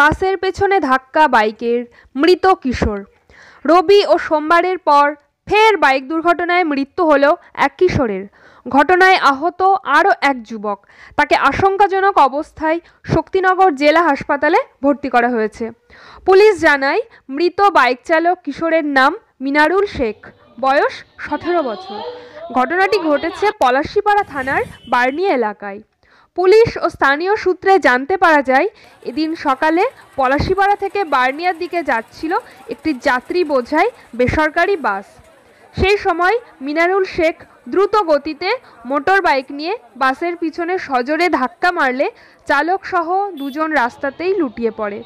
বাসের পেছনে ধাক্কা বাইকের মৃত কিশোর রবি ও সোমবারের পর ফের বাইক দুর্ঘটনায় মৃত্যু হল এক কিশোরের ঘটনায় আহত আরও এক যুবক তাকে আশঙ্কাজনক অবস্থায় শক্তিনগর জেলা হাসপাতালে ভর্তি করা হয়েছে পুলিশ জানায় মৃত বাইক চালক কিশোরের নাম মিনারুল শেখ বয়স সতেরো বছর ঘটনাটি ঘটেছে পলাশিপাড়া থানার বার্নি এলাকায় পুলিশ ও স্থানীয় সূত্রে জানতে পারা যায় এদিন সকালে পলাশিপাড়া থেকে বার্নিয়ার দিকে যাচ্ছিল একটি যাত্রী বোঝাই বেসরকারি বাস সেই সময় মিনারুল শেখ দ্রুত গতিতে মোটর বাইক নিয়ে বাসের পিছনে সজোরে ধাক্কা মারলে চালক সহ দুজন রাস্তাতেই লুটিয়ে পড়ে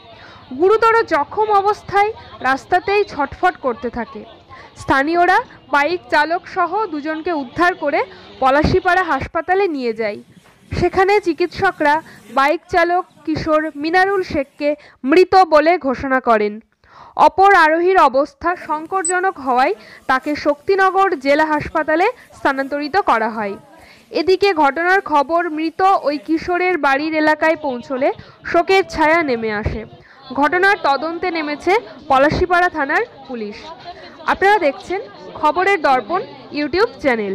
গুরুতর জখম অবস্থায় রাস্তাতেই ছটফট করতে থাকে স্থানীয়রা বাইক চালক সহ দুজনকে উদ্ধার করে পলাশিপাড়া হাসপাতালে নিয়ে যায় সেখানে চিকিৎসকরা বাইক চালক কিশোর মিনারুল শেখকে মৃত বলে ঘোষণা করেন অপর আরোহীর অবস্থা সংকটজনক হওয়ায় তাকে শক্তিনগর জেলা হাসপাতালে স্থানান্তরিত করা হয় এদিকে ঘটনার খবর মৃত ওই কিশোরের বাড়ির এলাকায় পৌঁছলে শোকের ছায়া নেমে আসে ঘটনার তদন্তে নেমেছে পলাশিপাড়া থানার পুলিশ আপনারা দেখছেন খবরের দর্পণ ইউটিউব চ্যানেল